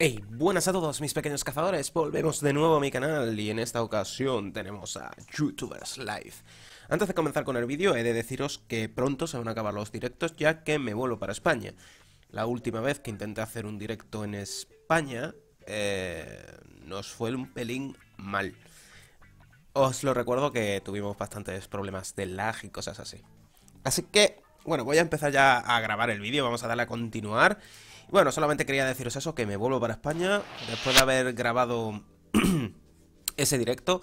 Hey, buenas a todos mis pequeños cazadores, volvemos de nuevo a mi canal y en esta ocasión tenemos a Youtubers Live. Antes de comenzar con el vídeo he de deciros que pronto se van a acabar los directos ya que me vuelvo para España. La última vez que intenté hacer un directo en España eh, nos fue un pelín mal. Os lo recuerdo que tuvimos bastantes problemas de lag y cosas así. Así que, bueno, voy a empezar ya a grabar el vídeo, vamos a darle a continuar bueno, solamente quería deciros eso, que me vuelvo para España, después de haber grabado ese directo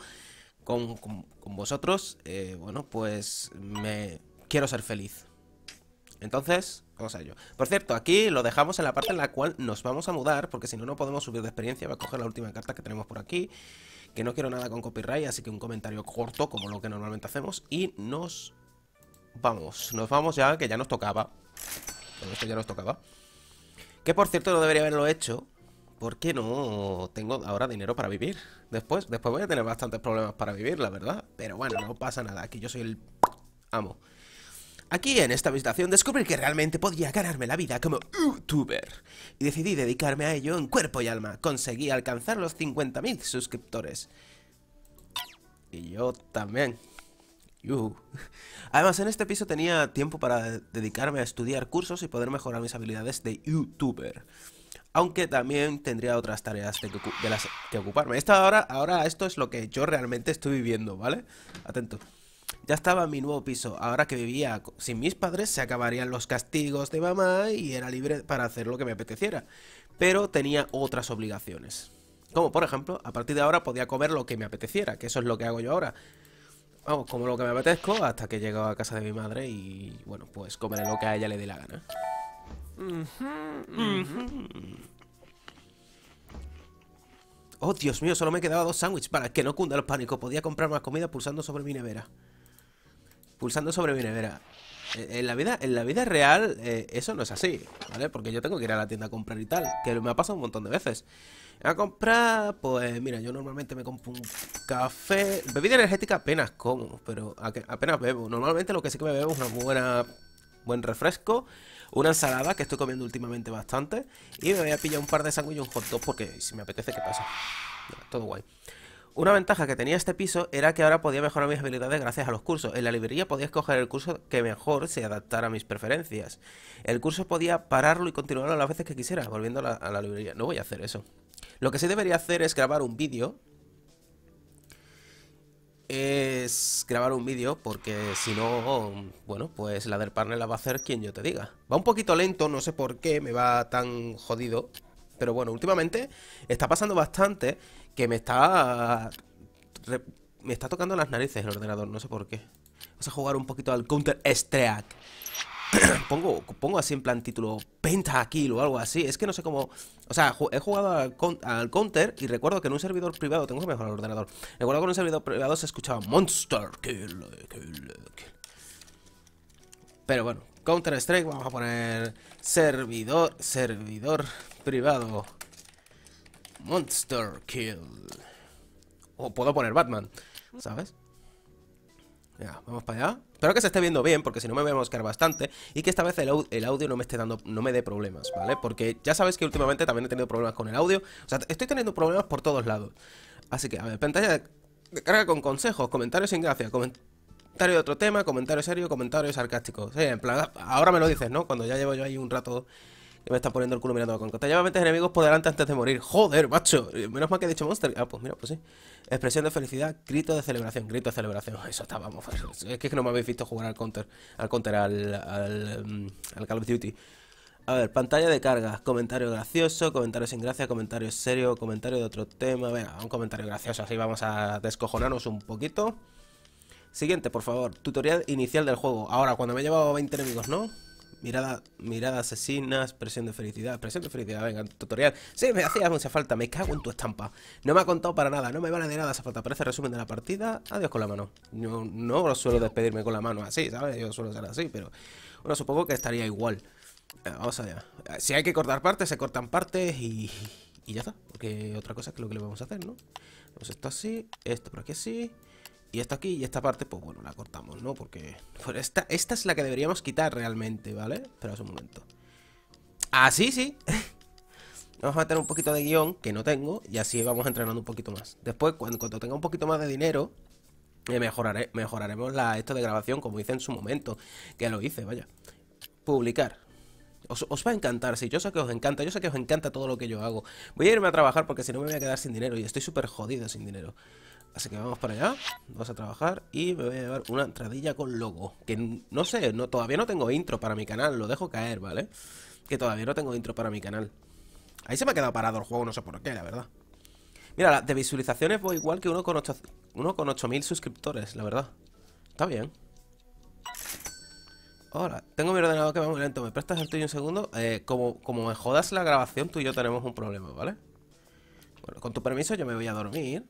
con, vosotros, eh, bueno, pues me quiero ser feliz. Entonces, vamos a ello. Por cierto, aquí lo dejamos en la parte en la cual nos vamos a mudar, porque si no, no podemos subir de experiencia. Voy a coger la última carta que tenemos por aquí, que no quiero nada con copyright, así que un comentario corto, como lo que normalmente hacemos, y nos vamos. Nos vamos ya, que ya nos tocaba. esto ya nos tocaba. Que por cierto no debería haberlo hecho, porque no tengo ahora dinero para vivir. Después, después voy a tener bastantes problemas para vivir, la verdad. Pero bueno, no pasa nada, aquí yo soy el amo. Aquí en esta habitación descubrí que realmente podía ganarme la vida como youtuber y decidí dedicarme a ello en cuerpo y alma. Conseguí alcanzar los 50.000 suscriptores. Y yo también. Además, en este piso tenía tiempo para dedicarme a estudiar cursos y poder mejorar mis habilidades de youtuber. Aunque también tendría otras tareas de, las que ocuparme. Esta ahora, ahora esto es lo que yo realmente estoy viviendo, ¿vale? Atento. Ya estaba en mi nuevo piso. Ahora que vivía sin mis padres, se acabarían los castigos de mamá y era libre para hacer lo que me apeteciera. Pero tenía otras obligaciones. Como por ejemplo, a partir de ahora podía comer lo que me apeteciera, que eso es lo que hago yo ahora vamos, como lo que me apetezco, hasta que llego a casa de mi madre y, bueno, pues comeré lo que a ella le dé la gana. Oh, Dios mío, solo me quedaba dos sándwiches para que no cunda el pánico. Podía comprar más comida pulsando sobre mi nevera. Pulsando sobre mi nevera. Eh, en la vida, en la vida real eh, eso no es así, ¿vale? Porque yo tengo que ir a la tienda a comprar y tal, que me ha pasado un montón de veces a comprar, pues mira, yo normalmente me compro un café. Bebida energética apenas como, pero apenas bebo. Normalmente lo que sí que me bebo es una buena buen refresco, una ensalada que estoy comiendo últimamente bastante y me voy a pillar un par de sándwiches y un hot dog porque si me apetece ¿qué pasa. Todo guay. Una ventaja que tenía este piso era que ahora podía mejorar mis habilidades gracias a los cursos. En la librería podía escoger el curso que mejor se adaptara a mis preferencias. El curso podía pararlo y continuarlo las veces que quisiera, volviendo a la librería. No voy a hacer eso. Lo que sí debería hacer es grabar un vídeo. Es grabar un vídeo porque si no, bueno, pues la del partner la va a hacer quien yo te diga. Va un poquito lento, no sé por qué, me va tan jodido. Pero bueno, últimamente está pasando bastante que me está... Me está tocando las narices el ordenador, no sé por qué. Vamos a jugar un poquito al Counter Strike. pongo, pongo así en plan título Pentakill o algo así. Es que no sé cómo. O sea, he jugado al, al, counter y recuerdo que en un servidor privado. Tengo que mejorar ordenador. Recuerdo que en un servidor privado se escuchaba Monster Kill. Pero bueno, Counter Strike, vamos a poner servidor, servidor privado. Monster Kill. O puedo poner Batman, ¿sabes? Ya, vamos para allá. Espero que se esté viendo bien, porque si no me voy a moscar bastante. Y que esta vez el, audio no me esté dando, no me dé problemas, ¿vale? Porque ya sabéis que últimamente también he tenido problemas con el audio. O sea, estoy teniendo problemas por todos lados. Así que, a ver, pantalla de carga con consejos, comentarios sin gracia, comentario de otro tema, comentario serio, comentarios sarcásticos Sí, en plan, ahora me lo dices, ¿no? Cuando ya llevo yo ahí un rato que me está poniendo el culo mirando con cuenta Lleva 20 enemigos por delante antes de morir. Joder, macho. Menos mal que he dicho monster. Ah, pues mira, pues sí. Expresión de felicidad, grito de celebración, grito de celebración. Eso estábamos vamos. Es que no me habéis visto jugar al Counter, al Counter, al, mm, al, Call of Duty. A ver, pantalla de carga, comentario gracioso, comentario sin gracia, comentario serio, comentario de otro tema. Venga, un comentario gracioso, así vamos a descojonarnos un poquito. Siguiente, por favor, tutorial inicial del juego. Ahora, cuando me he llevado 20 enemigos, ¿no? Mirada, mirada asesina, expresión de felicidad, expresión de felicidad, venga, tutorial. Sí, me hacía mucha falta, me cago en tu estampa. No me ha contado para nada, no me vale de nada esa falta. Parece resumen de la partida. Adiós con la mano. Yo no suelo despedirme con la mano así, ¿sabes? Yo suelo ser así, pero. Bueno, supongo que estaría igual. Eh, vamos allá. Eh, si hay que cortar partes, se cortan partes y. Y ya está. Porque otra cosa es lo que le vamos a hacer, ¿no? Vamos esto así, esto por aquí así y esta aquí, y esta parte, pues bueno, la cortamos, ¿no? Porque esta, esta es la que deberíamos quitar realmente, ¿vale? Espera un momento. Así ah, sí. vamos a meter un poquito de guión, que no tengo, y así vamos entrenando un poquito más. Después, cuando, cuando tenga un poquito más de dinero, me mejoraré, mejoraremos la, esto de grabación, como hice en su momento, que lo hice, vaya. Publicar. Os, os, va a encantar, sí, yo sé que os encanta, yo sé que os encanta todo lo que yo hago. Voy a irme a trabajar porque si no me voy a quedar sin dinero y estoy súper jodido sin dinero. Así que vamos para allá, vamos a trabajar y me voy a llevar una entradilla con logo. Que no sé, no, todavía no tengo intro para mi canal, lo dejo caer, ¿vale? Que todavía no tengo intro para mi canal. Ahí se me ha quedado parado el juego, no sé por qué, la verdad. Mira, de visualizaciones voy igual que uno con 8.000 suscriptores, la verdad. Está bien. Hola, tengo mi ordenador que va muy lento. ¿Me prestas el tuyo un segundo? Eh, como, como me jodas la grabación, tú y yo tenemos un problema, ¿vale? Bueno, con tu permiso yo me voy a dormir.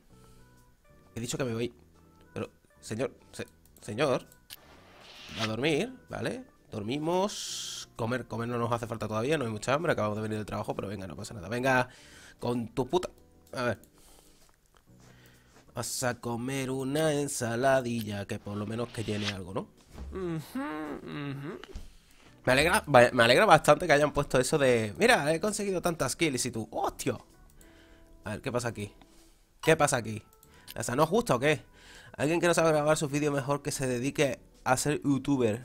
He dicho que me voy. Pero, señor, señor, a dormir, ¿vale? Dormimos. Comer, comer no nos hace falta todavía, no hay mucha hambre, acabamos de venir del trabajo, pero venga, no pasa nada. Venga, con tu puta. A ver. Vas a comer una ensaladilla que por lo menos que llene algo, ¿no? Me alegra, me alegra bastante que hayan puesto eso de... Mira, he conseguido tantas kills y tú... ¡Hostia! A ver, ¿qué pasa aquí? ¿Qué pasa aquí? sea, no gusta o qué? Alguien que no sabe grabar sus vídeos mejor que se dedique a ser youtuber.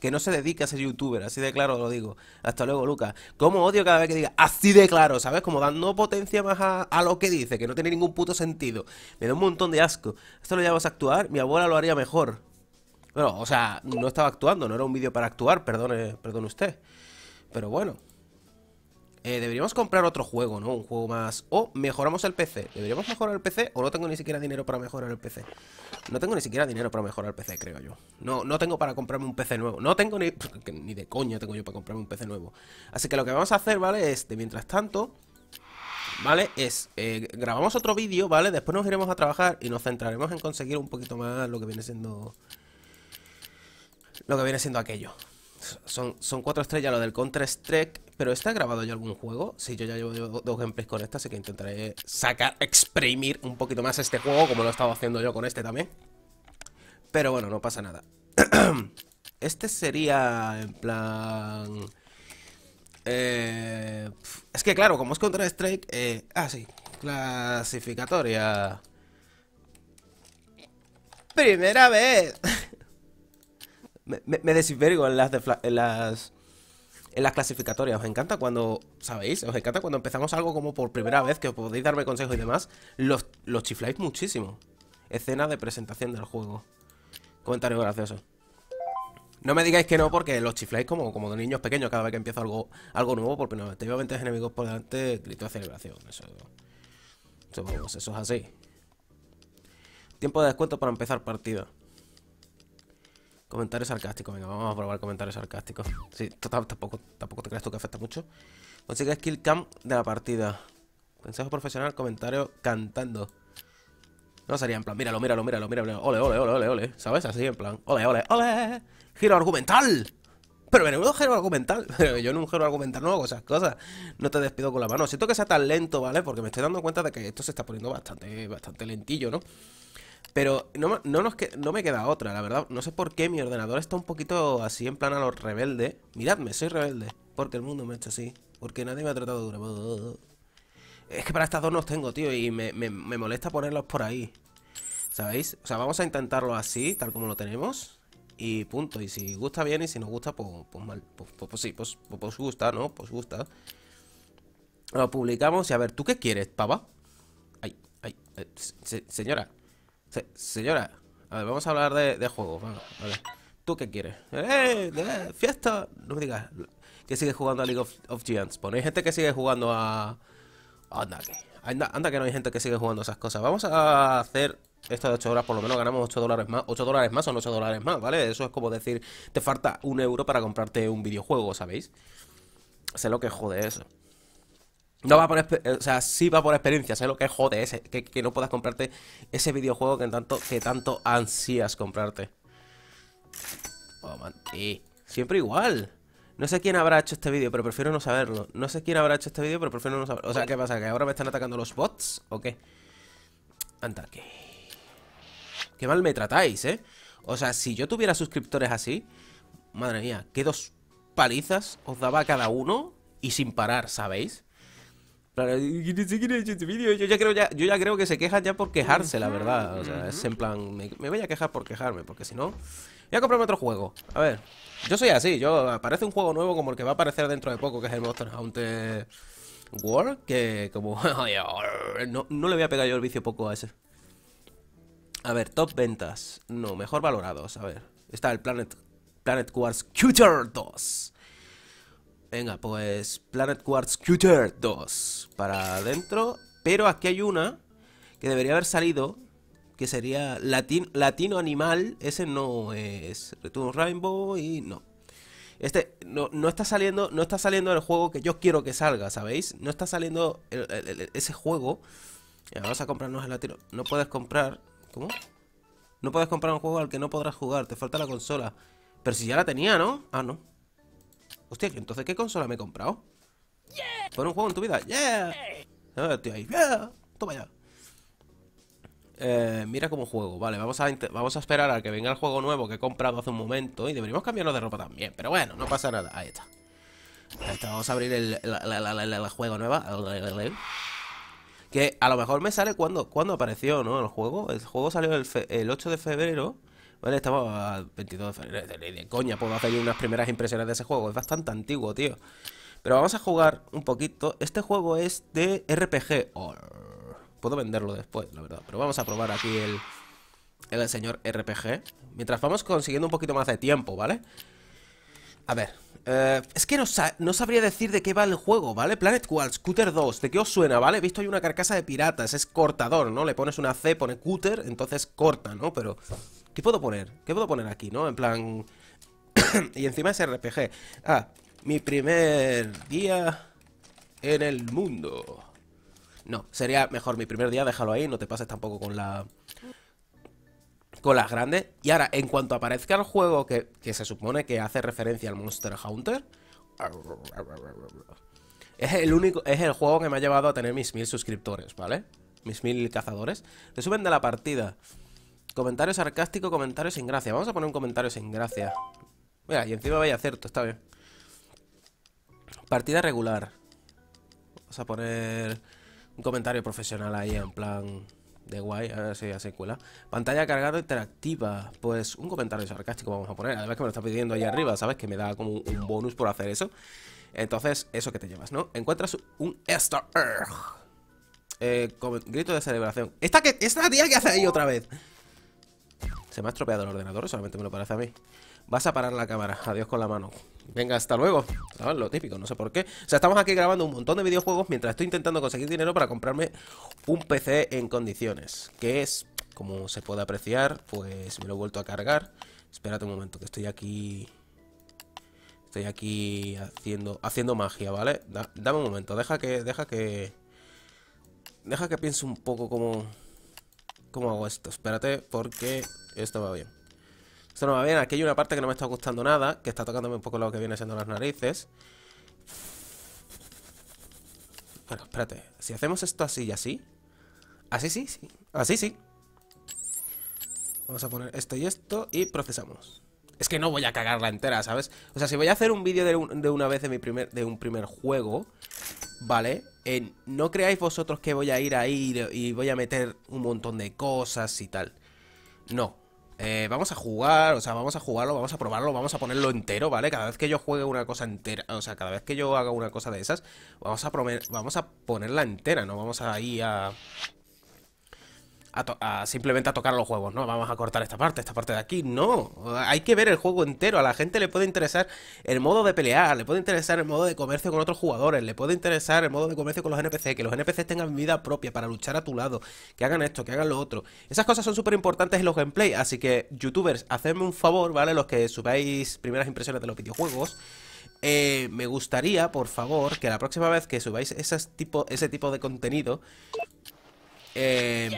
Que no se dedique a ser youtuber, así de claro lo digo. Hasta luego, Lucas. ¿Cómo odio cada vez que diga así de claro, ¿sabes? Como dando potencia más a, lo que dice, que no tiene ningún puto sentido. Me da un montón de asco. Esto lo llevas a actuar, mi abuela lo haría mejor. Bueno, o sea, no estaba actuando, no era un vídeo para actuar, perdone, perdone usted. Pero bueno. Eh, deberíamos comprar otro juego, ¿no? Un juego más... O mejoramos el PC. ¿Deberíamos mejorar el PC o no tengo ni siquiera dinero para mejorar el PC? No tengo ni siquiera dinero para mejorar el PC, creo yo. No, no tengo para comprarme un PC nuevo. No tengo ni... Ni de coña tengo yo para comprarme un PC nuevo. Así que lo que vamos a hacer, ¿vale? Es, de mientras tanto... ¿Vale? Es, eh, grabamos otro vídeo, ¿vale? Después nos iremos a trabajar y nos centraremos en conseguir un poquito más lo que viene siendo... Lo que viene siendo aquello son, cuatro estrellas lo del Counter-Strike, pero ¿está grabado ya algún juego? Si yo ya llevo dos gameplays con esta, así que intentaré sacar, exprimir un poquito más este juego, como lo he estado haciendo yo con este también. Pero bueno, no pasa nada. Este sería en plan... Eh, es que claro, como es contra Strike... Eh, ah, sí. Clasificatoria. Primera vez me, me en las, las en las clasificatorias. Os encanta cuando, ¿sabéis? Os encanta cuando empezamos algo como por primera vez, que os podéis darme consejos y demás. Los, chifláis muchísimo. Escena de presentación del juego. Comentario gracioso. No me digáis que no, porque los chifláis como, como de niños pequeños cada vez que empiezo algo, algo nuevo, porque no, te veo 20 enemigos por delante, grito de celebración. Eso, eso es así. Tiempo de descuento para empezar partida. Comentario sarcástico, venga, vamos a probar comentarios sarcásticos Sí, tampoco, tampoco te crees tú que afecta mucho. Consigue skill camp de la partida. Consejo profesional, comentario cantando. No sería en plan, míralo, míralo, míralo, míralo. Ole, ole, ole, ole, ole. ¿Sabes? Así en plan, ole, ole, ole. Giro argumental. Pero un giro argumental. Pero yo en un giro argumental no hago esas cosas. No te despido con la mano. Siento que sea tan lento, ¿vale? Porque me estoy dando cuenta de que esto se está poniendo bastante, bastante lentillo, ¿no? Pero no, me queda otra, la verdad. No sé por qué mi ordenador está un poquito así en plan a los rebeldes. Miradme, soy rebelde. Porque el mundo me ha hecho así. Porque nadie me ha tratado duro. Es que para estas dos no tengo, tío. Y me, molesta ponerlos por ahí. ¿Sabéis? O sea, vamos a intentarlo así, tal como lo tenemos. Y punto. Y si gusta bien y si no gusta, pues, pues mal. Pues, pues, pues sí, pues, pues, gusta, ¿no? Pues gusta. Lo publicamos y a ver, ¿tú qué quieres, pava? Ay, ay, eh, señora, señora, a ver, vamos a hablar de, juegos. ¿Tú qué quieres? ¡Eh! ¡Fiesta! No me digas que sigue jugando a League of, of Giants. Bueno, hay gente que sigue jugando a... Anda que, anda, que no hay gente que sigue jugando esas cosas. Vamos a hacer esto de 8 horas por lo menos ganamos 8 dólares más. 8 dólares más son 8 dólares más, ¿vale? Eso es como decir, te falta un euro para comprarte un videojuego, ¿sabéis? Sé lo que jode eso. No va por, o sea, sí va por experiencia, sé lo que jode ese, que, no puedas comprarte ese videojuego que tanto, que tanto ansías comprarte. Oh, man, siempre igual. No sé quién habrá hecho este vídeo, pero prefiero no saberlo. No sé quién habrá hecho este vídeo, pero prefiero no saberlo. O sea, ¿qué pasa? ¿Que ahora me están atacando los bots o qué? Ataque. Qué mal me tratáis, ¿eh? O sea, si yo tuviera suscriptores así, madre mía, qué dos palizas os daba cada uno y sin parar, ¿sabéis? Este yo ya, creo, ya, yo ya creo que se queja ya por quejarse, la verdad. O sea, es en plan, me, voy a quejar por quejarme, porque si no, voy a comprarme otro juego. A ver, yo soy así, yo aparece un juego nuevo como el que va a aparecer dentro de poco, que es el Monster Hunter World, que como... no, le voy a pegar yo el vicio poco a ese. A ver, top ventas. No, mejor valorados, a ver. Está el Planet, Planet Quartz Cutter 2. Venga, pues Planet Quartz Cutter 2 para adentro. Pero aquí hay una que debería haber salido, que sería Latino Animal. Ese no es Return Rainbow y no. Este no, está saliendo, no está saliendo el juego que yo quiero que salga, ¿sabéis? No está saliendo ese juego. vamos a comprarnos el latino. No puedes comprar... ¿Cómo? No puedes comprar un juego al que no podrás jugar. Te falta la consola. Pero si ya la tenía, ¿no? Ah, no. Hostia, entonces, ¿qué consola me he comprado? Yeah. Por un juego en tu vida. ¡Yeah! Ah, Toma ya. Eh, mira como juego. Vale, vamos a, vamos a esperar a que venga el juego nuevo que he comprado hace un momento. Y deberíamos cambiarlo de ropa también. Pero bueno, no pasa nada. Ahí está. Ahí está. Vamos a abrir el, juego nuevo Que a lo mejor me sale cuando, cuando apareció, ¿no? El juego. El juego salió el 8 de febrero ¿Vale? Estamos a 22 de febrero. De, coña, puedo hacer unas primeras impresiones de ese juego. Es bastante antiguo, tío. Pero vamos a jugar un poquito. Este juego es de RPG. Oh, puedo venderlo después, la verdad. Pero vamos a probar aquí el, el señor RPG. Mientras vamos consiguiendo un poquito más de tiempo, ¿vale? A ver. Eh, es que no, no, sabría decir de qué va el juego, ¿vale? Planet Qual, Scooter 2, ¿de qué os suena, vale? He visto hay una carcasa de piratas, es cortador, ¿no? Le pones una C, pone Cutter, entonces corta, ¿no? Pero ¿Qué puedo poner? ¿Qué puedo poner aquí, no? En plan... y encima es RPG. Ah, mi primer día en el mundo. No, sería mejor mi primer día, déjalo ahí, no te pases tampoco con la... Con las grandes. Y ahora, en cuanto aparezca el juego que, que se supone que hace referencia al Monster Hunter... Es el único, es el juego que me ha llevado a tener mis mil suscriptores, ¿vale? Mis mil cazadores. Resumen de la partida. Comentario sarcástico, comentario sin gracia. Vamos a poner un comentario sin gracia. Mira, y encima vaya cierto, está bien. Partida regular. Vamos a poner un comentario profesional ahí, en plan de guay, a ver si así cuela. Pantalla cargada interactiva. Pues un comentario sarcástico vamos a poner. Además que me lo está pidiendo ahí arriba, ¿sabes? Que me da como un bonus por hacer eso. Entonces, eso que te llevas, ¿no? Encuentras un Easter eh, grito de celebración. Esta, que, esta tía que hace ahí otra vez. Se me ha estropeado el ordenador, solamente me lo parece a mí. Vas a parar la cámara. Adiós con la mano. Venga, hasta luego. Ah, lo típico, no sé por qué. O sea, estamos aquí grabando un montón de videojuegos mientras estoy intentando conseguir dinero para comprarme un PC en condiciones. Que es, como se puede apreciar, pues me lo he vuelto a cargar. Espérate un momento, que estoy aquí... Estoy aquí haciendo, haciendo magia, ¿vale? dame un momento, deja que... Deja que... Deja que piense un poco cómo... ¿Cómo hago esto? Espérate, porque esto va bien. Esto no va bien. Aquí hay una parte que no me está gustando nada, que está tocándome un poco lo que viene siendo las narices. Bueno, espérate. Si hacemos esto así y así. Así sí, sí. Así sí. Vamos a poner esto y esto y procesamos. Es que no voy a cagarla entera, ¿sabes? O sea, si voy a hacer un vídeo de, una vez de, mi primer, de un primer juego, ¿vale? no creáis vosotros que voy a ir ahí y voy a meter un montón de cosas y tal. No, eh, vamos a jugar, o sea, vamos a jugarlo, vamos a probarlo, vamos a ponerlo entero, ¿vale? Cada vez que yo juegue una cosa entera, o sea, cada vez que yo haga una cosa de esas, vamos a, vamos a ponerla entera, no vamos a ir a simplemente a tocar los juegos, ¿no? Vamos a cortar esta parte, esta parte de aquí. No, hay que ver el juego entero. A la gente le puede interesar el modo de pelear, le puede interesar el modo de comercio con otros jugadores, le puede interesar el modo de comercio con los NPC, que los NPC tengan vida propia para luchar a tu lado, que hagan esto, que hagan lo otro. Esas cosas son súper importantes en los gameplay, así que youtubers, hacedme un favor, ¿vale? Los que subáis primeras impresiones de los videojuegos. Eh, me gustaría, por favor, que la próxima vez que subáis tipo, ese tipo de contenido, eh,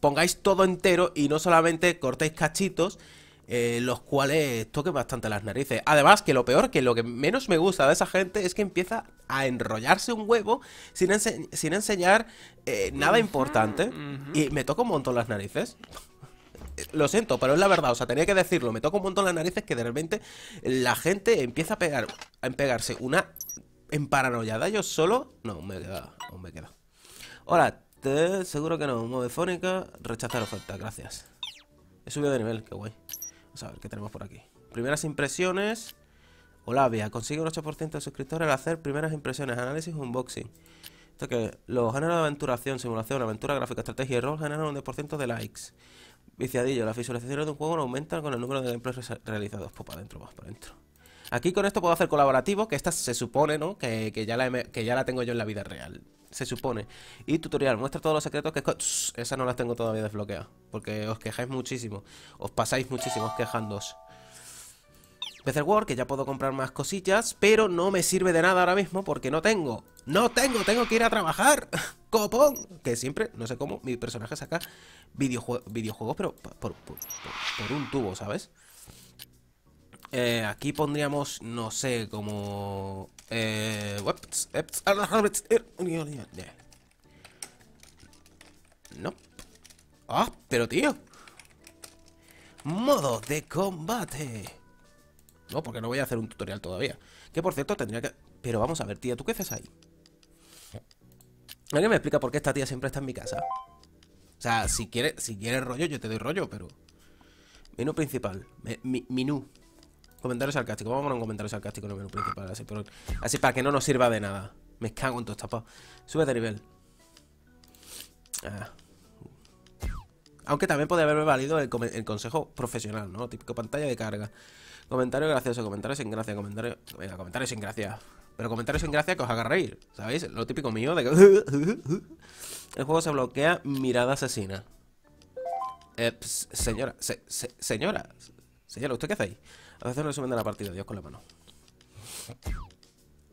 pongáis todo entero y no solamente cortéis cachitos, eh, los cuales toquen bastante las narices. Además, que lo peor, que lo que menos me gusta de esa gente es que empieza a enrollarse un huevo sin, enseñar eh, nada importante. Y me toca un montón las narices lo siento, pero es la verdad, o sea, tenía que decirlo, me toca un montón las narices que de repente la gente empieza a pegarse una emparanollada yo solo, no, me he me queda. Hola, Seguro que no. de fónica, Rechazar oferta. Gracias. He subido de nivel. Qué guay. Vamos a ver qué tenemos por aquí. Primeras impresiones. Olavia. Consigue un 8% de suscriptores al hacer primeras impresiones. Análisis unboxing. Esto que los géneros de aventuración, simulación, aventura gráfica, estrategia y rol generan un 10% de likes. Viciadillo. Las visualizaciones de un juego no aumentan con el número de gameplays realizados. Pues para adentro, más para adentro. Aquí con esto puedo hacer colaborativo, que esta se supone, ¿no? Que, ya que ya la tengo yo en la vida real se supone. Y tutorial, muestra todos los secretos que... Esas no las tengo todavía desbloqueadas, porque os quejáis muchísimo. Os pasáis muchísimo, os quejándoos. Better World, que ya puedo comprar más cosillas, pero no me sirve de nada ahora mismo porque no tengo. ¡No tengo! ¡Tengo que ir a trabajar! ¡Copón! Que siempre, no sé cómo, mi personaje saca videojuegos, pero por un tubo, ¿sabes? Eh, aquí pondríamos, no sé, como... Eh, ah, eh no. Ah, pero tío. Modo de combate. No, porque no voy a hacer un tutorial todavía. Que por cierto tendría que... Pero vamos a ver, tía, ¿tú qué haces ahí? Alguien me explica por qué esta tía siempre está en mi casa. O sea, si quieres si quiere rollo, yo te doy rollo, pero... Menú principal. menú. Comentarios sarcásticos, Vamos a poner un comentario sarcástico en el menú principal. Así, para que no nos sirva de nada. Me cago en todos tapas. Sube de nivel. Ah. Aunque también podría haberme valido el, consejo profesional, ¿no? Típico pantalla de carga. Comentario gracioso, comentario sin gracia, comentario. Venga, comentario sin gracia. Pero comentario sin gracia que os haga reír, ¿sabéis? Lo típico mío de que. el juego se bloquea mirada asesina. Eh, señora, señora, señora, ¿usted qué hacéis? A veces resumen de la partida, Dios con la mano.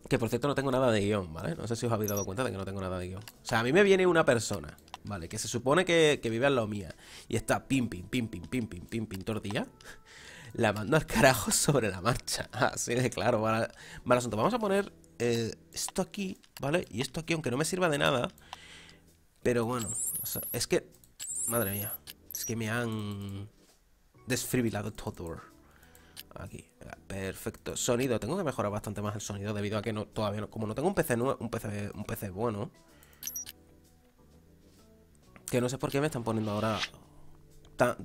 Que por cierto no tengo nada de guión, ¿vale? No sé si os habéis dado cuenta de que no tengo nada de guión. O sea, a mí me viene una persona, ¿vale? Que se supone que, vive en lado mía. Y está pim, pim, pim, pim, pim, pim, pim, pim, tortilla. La mando al carajo sobre la marcha. Así de claro, ¿vale? asunto. Vamos a poner eh, esto aquí, ¿vale? Y esto aquí, aunque no me sirva de nada. Pero bueno, o sea, es que... Madre mía. Es que me han... Desfibrilado todo. Aquí, perfecto. Sonido, tengo que mejorar bastante más el sonido debido a que no, todavía no, como no tengo un PC nuevo, un PC, un PC bueno. Que no sé por qué me están poniendo ahora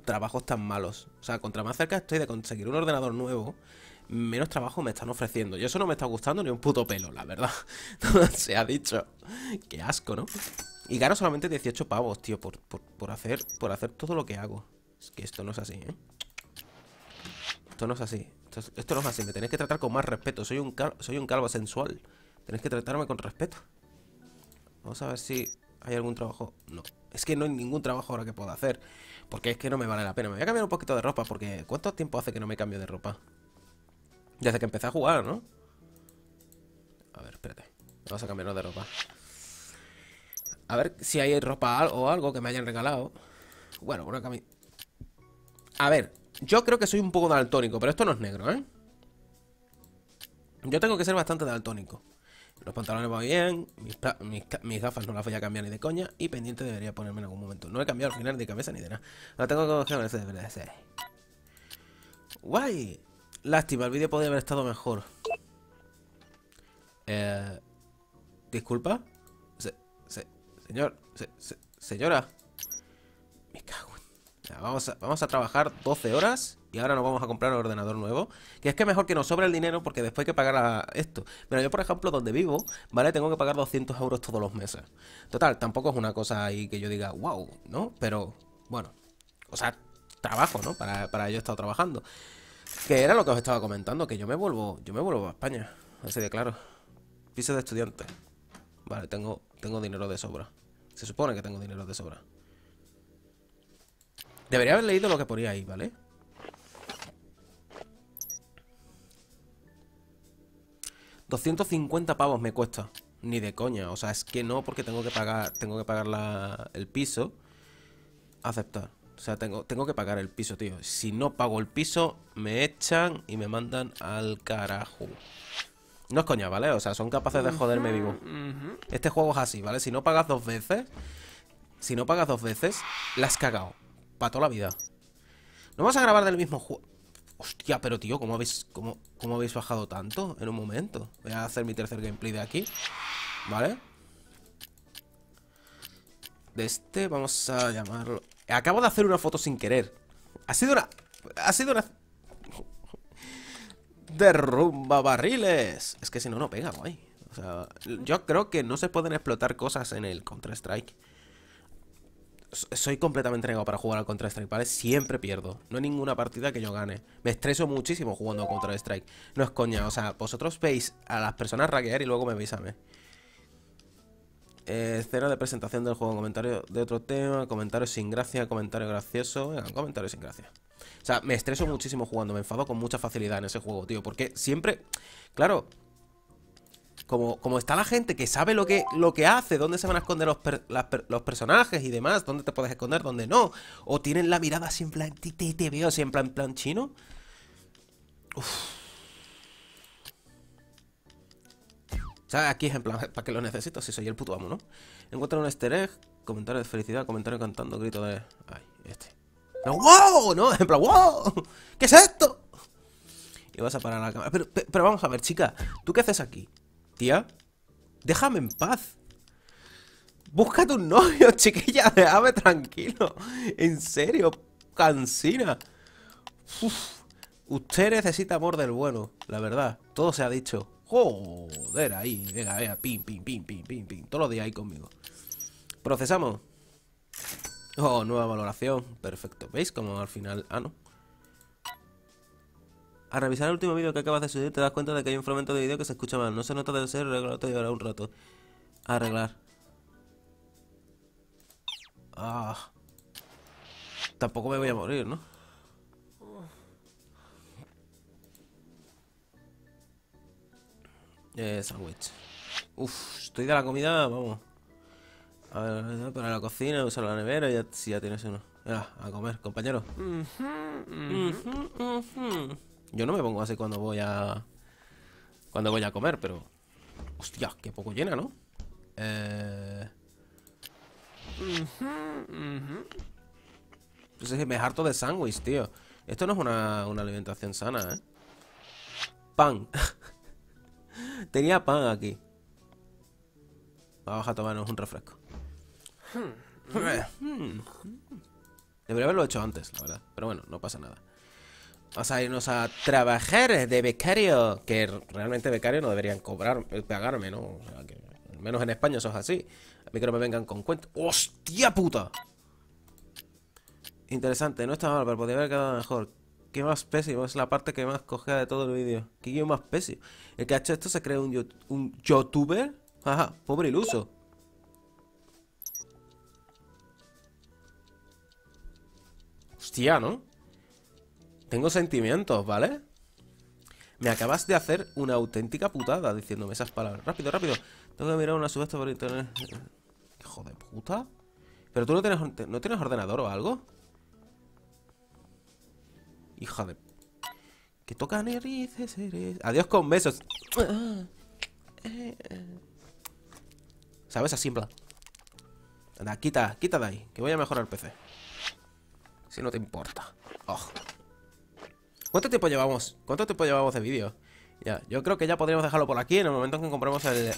trabajos tan malos. O sea, contra más cerca estoy de conseguir un ordenador nuevo, menos trabajo me están ofreciendo. Y eso no me está gustando ni un puto pelo, la verdad. Se ha dicho. Qué asco, ¿no? Y gano solamente 18 pavos, tío, por, hacer, por hacer todo lo que hago. Es que esto no es así, ¿eh? esto no es así. Esto, no es así. Me tenés que tratar con más respeto. Soy un, soy un calvo sensual. Tenéis que tratarme con respeto. Vamos a ver si hay algún trabajo. No. Es que no hay ningún trabajo ahora que pueda hacer. Porque es que no me vale la pena. Me voy a cambiar un poquito de ropa. Porque ¿cuánto tiempo hace que no me cambio de ropa? Desde que empecé a jugar, ¿no? A ver, espérate. Vamos a cambiarnos de ropa. A ver si hay ropa o algo que me hayan regalado. Bueno, bueno, camisa. A ver, yo creo que soy un poco daltónico, pero esto no es negro, ¿eh? Yo tengo que ser bastante daltónico. Los pantalones van bien, mis, gafas no las voy a cambiar ni de coña y pendiente debería ponerme en algún momento. No he cambiado al final de cabeza ni de nada. La tengo que ese de verdad. Guay. Lástima, el vídeo podría haber estado mejor. Eh, Disculpa. Se, se, señor, señora vamos a, trabajar 12 horas y ahora nos vamos a comprar un ordenador nuevo. Que es que mejor que nos sobra el dinero porque después hay que pagar esto. Pero yo, por ejemplo, donde vivo, ¿vale? Tengo que pagar 200 euros todos los meses. Total, tampoco es una cosa ahí que yo diga, wow, ¿no? Pero, bueno, o sea, trabajo, ¿no? Para, ello he estado trabajando. Que era lo que os estaba comentando, que yo me vuelvo, yo me vuelvo a España. Así de claro. Piso de estudiante. Vale, tengo, tengo dinero de sobra. Se supone que tengo dinero de sobra. Debería haber leído lo que ponía ahí, ¿vale? ¿250 pavos me cuesta? Ni de coña, o sea, es que no porque tengo que pagar, tengo que pagar el piso. Aceptar. O sea, tengo, tengo que pagar el piso, tío. Si no pago el piso, me echan y me mandan al carajo. No es coña, ¿vale? O sea, son capaces de joderme vivo. Este juego es así, ¿vale? Si no pagas dos veces, si no pagas dos veces, las has para toda la vida. No vamos a grabar del mismo juego. Hostia, pero tío, ¿cómo habéis, cómo, cómo habéis bajado tanto en un momento? Voy a hacer mi tercer gameplay de aquí. ¿Vale? De este vamos a llamarlo... Acabo de hacer una foto sin querer. Ha sido una... Ha sido una... Derrumba barriles. Es que si no, no pega, guay. O sea, yo creo que no se pueden explotar cosas en el Counter-Strike soy completamente negado para jugar al Counter-Strike, ¿vale? Siempre pierdo. No hay ninguna partida que yo gane. Me estreso muchísimo jugando al Counter-Strike. No es coña, o sea, vosotros veis a las personas raquear y luego me veis a mí. escena eh, de presentación del juego, comentario de otro tema, comentario sin gracia, comentario gracioso, venga, comentario sin gracia. O sea, me estreso muchísimo jugando, me enfado con mucha facilidad en ese juego, tío, porque siempre, claro, como, está la gente que sabe lo que, lo que hace, dónde se van a esconder los, personajes y demás, dónde te puedes esconder, dónde no, o tienen la mirada así en plan, te, te, veo en plan, chino. O aquí es en plan, ¿para qué lo necesito si soy el puto amo, no? Encuentro un easter comentario de felicidad, comentario cantando, grito de... Ay, este. No, ¡Wow! No, en plan, ¡Wow! ¿Qué es esto? Y vas a parar la cámara. pero vamos a ver, chica, ¿tú qué haces aquí? déjame en paz. Búscate un novio, chiquilla, ave, tranquilo. En serio, cansina. Uf, usted necesita amor del bueno, la verdad. Todo se ha dicho. Joder, ahí, venga, venga, pim, pim, pim, pim, pim, pim. Todos los días ahí conmigo. Procesamos. Oh, nueva valoración. Perfecto. ¿Veis como al final... Ah, no. Al revisar el último vídeo que acabas de subir, te das cuenta de que hay un fragmento de vídeo que se escucha mal. No se nota del ser regalo te llevará un rato. Arreglar. Ah. Tampoco me voy a morir, ¿no? Eh, sandwich. Uf, estoy de la comida, vamos. A ver, para la cocina, usar la nevera, ya, si ya tienes uno. Ya, a comer, compañero. Yo no me pongo así cuando voy a. Cuando voy a comer, pero. Hostia, qué poco llena, ¿no? Eh. me harto de sándwich, tío. Esto no es una, una alimentación sana, ¿eh? Pan. Tenía pan aquí. Vamos a tomarnos un refresco. Hmm, eh, hmm. Hmm. Debería haberlo hecho antes, la verdad. Pero bueno, no pasa nada. Vamos a irnos a trabajar de becario, que realmente becario no deberían cobrar, eh, pagarme, ¿no? al menos en España eso es así. A mí que no me vengan con cuentos. ¡Hostia puta! Interesante, no está mal, pero podría haber quedado mejor. ¿Qué más pésimo? Es la parte que más cogea de todo el vídeo. ¿Qué más pésimo? El que ha hecho esto se cree un, un youtuber. Ajá, pobre iluso. Hostia, ¿no? Tengo sentimientos, ¿vale? Me acabas de hacer una auténtica putada diciéndome esas palabras. Rápido, rápido. Tengo que mirar una subasta por internet. Hijo de puta. Pero tú no tienes, no tienes ordenador o algo. Hija de... Que toca narices eres... Adiós con besos. ¿Sabes? Así simple? Anda, quita, quita de ahí. Que voy a mejorar el PC. Si no te importa. Oh. ¿Cuánto tiempo llevamos? ¿Cuánto tiempo llevamos de vídeo? Ya, yo creo que ya podríamos dejarlo por aquí en el momento en que compramos el,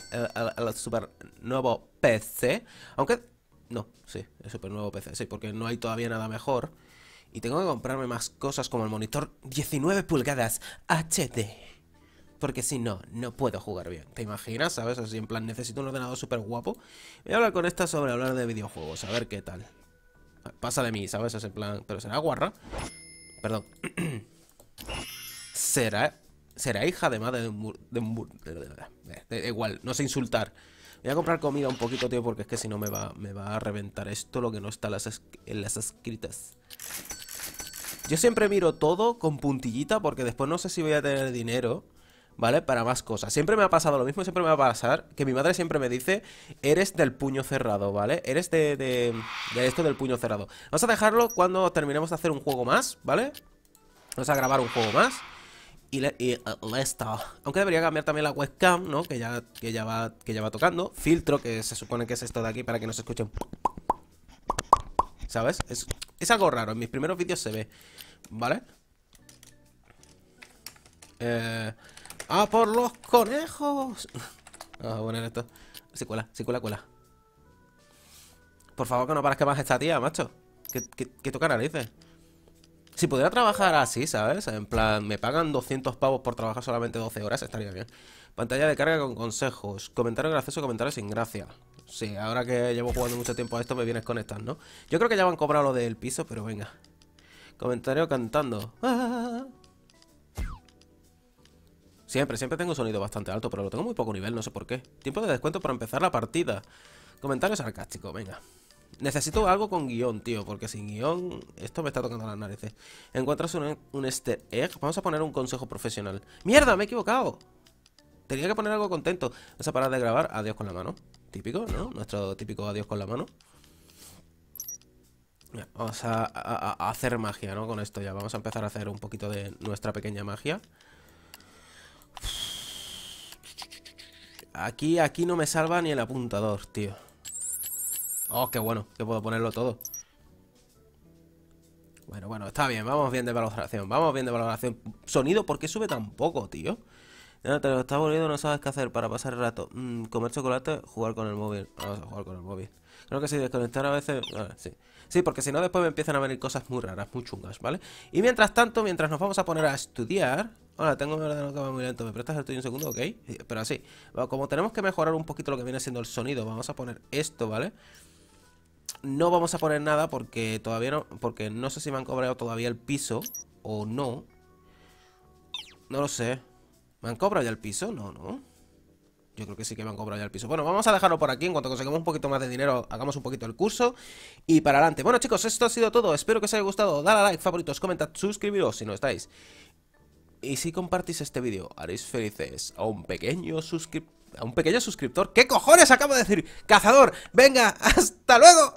super nuevo PC. Aunque, no, sí, el super nuevo PC, sí, porque no hay todavía nada mejor. Y tengo que comprarme más cosas como el monitor 19 pulgadas HD. Porque si no, no puedo jugar bien. ¿Te imaginas? ¿Sabes? Así en plan, necesito un ordenador súper guapo. Voy a hablar con esta sobre hablar de videojuegos, a ver qué tal. Pasa de mí, ¿sabes? Es en plan, pero será guarra. Perdón. será, será hija de madre de un... De igual, no sé insultar. Voy a comprar comida un poquito, tío, porque es que si no me va, me va a reventar esto lo que no está las en las escritas. Yo siempre miro todo con puntillita porque después no sé si voy a tener dinero, ¿vale? Para más cosas. Siempre me ha pasado lo mismo, siempre me va a pasar que mi madre siempre me dice, eres del puño cerrado, ¿vale? Eres de, de esto del puño cerrado. Vamos a dejarlo cuando terminemos de hacer un juego más, ¿vale? Vamos a grabar un juego más. Y, le, y eh, Aunque debería cambiar también la webcam, ¿no? Que ya, que, ya va, que ya va tocando. Filtro, que se supone que es esto de aquí para que no se escuchen. ¿Sabes? Es, es algo raro. En mis primeros vídeos se ve. ¿Vale? Eh, ¡A ¡ah, por los conejos! Vamos a poner esto. Sí, cuela, sí, cuela, cuela. Por favor, que no parezca más esta tía, macho. Que, que, que toca narices. Si pudiera trabajar así, ¿sabes? En plan, me pagan 200 pavos por trabajar solamente 12 horas, estaría bien. Pantalla de carga con consejos. Comentario gracioso, comentario sin gracia. Sí, ahora que llevo jugando mucho tiempo a esto, me vienes conectando. ¿no? Yo creo que ya van han cobrado lo del piso, pero venga. Comentario cantando. Siempre, siempre tengo un sonido bastante alto, pero lo tengo muy poco nivel, no sé por qué. Tiempo de descuento para empezar la partida. Comentario sarcástico, venga. Necesito algo con guión, tío, porque sin guión esto me está tocando las narices. Encuentras un, un easter egg. Vamos a poner un consejo profesional. ¡Mierda, me he equivocado! Tenía que poner algo contento. Vamos a parar de grabar. Adiós con la mano. Típico, ¿no? Nuestro típico adiós con la mano. Vamos a, a hacer magia, ¿no? Con esto ya. Vamos a empezar a hacer un poquito de nuestra pequeña magia. Aquí, aquí no me salva ni el apuntador, tío. Oh, qué bueno, que puedo ponerlo todo. Bueno, bueno, está bien, vamos bien de valoración, vamos bien de valoración. Sonido, ¿por qué sube tan poco, tío? Ya, te lo estás volviendo, no sabes qué hacer para pasar el rato. Mm, comer chocolate, jugar con el móvil. Ah, vamos a jugar con el móvil. Creo que sí, desconectar a veces... sí. sí, porque si no después me empiezan a venir cosas muy raras, muy chungas, ¿vale? Y mientras tanto, mientras nos vamos a poner a estudiar... Hola, tengo mi ordenador que va muy lento, ¿me prestas el tuyo un segundo? Ok, pero así. Como tenemos que mejorar un poquito lo que viene siendo el sonido, vamos a poner esto, ¿vale? vale no vamos a poner nada porque todavía no, porque no sé si me han cobrado todavía el piso o no. No lo sé. ¿Me han cobrado ya el piso? No, no. Yo creo que sí que me han cobrado ya el piso. Bueno, vamos a dejarlo por aquí. En cuanto conseguimos un poquito más de dinero, hagamos un poquito el curso. Y para adelante. Bueno, chicos, esto ha sido todo. Espero que os haya gustado. Dale a like, favoritos, comentad, suscribiros si no estáis. Y si compartís este vídeo, haréis felices a un pequeño suscriptor a un pequeño suscriptor. ¿Qué cojones acabo de decir? Cazador, venga, hasta luego.